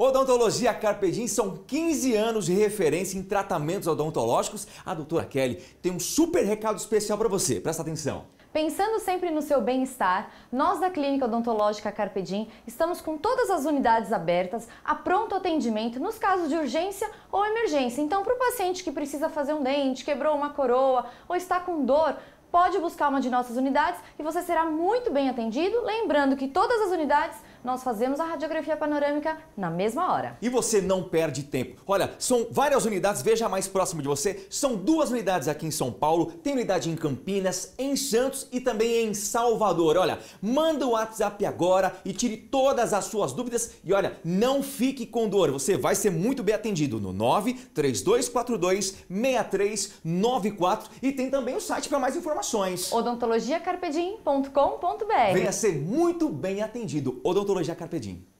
Odontologia Carpedim são 15 anos de referência em tratamentos odontológicos. A doutora Kelly tem um super recado especial para você. Presta atenção. Pensando sempre no seu bem-estar, nós da Clínica Odontológica Carpedim estamos com todas as unidades abertas a pronto atendimento nos casos de urgência ou emergência. Então, para o paciente que precisa fazer um dente, quebrou uma coroa ou está com dor, pode buscar uma de nossas unidades e você será muito bem atendido. Lembrando que todas as unidades nós fazemos a radiografia panorâmica na mesma hora. E você não perde tempo. Olha, são várias unidades, veja a mais próxima de você. São duas unidades aqui em São Paulo, tem unidade em Campinas, em Santos e também em Salvador. Olha, manda o WhatsApp agora e tire todas as suas dúvidas. E olha, não fique com dor, você vai ser muito bem atendido no 93242 6394 e tem também o site para mais informações. odontologiacarpedim.com.br Venha ser muito bem atendido. Odontologia metodologia Carpe Diem.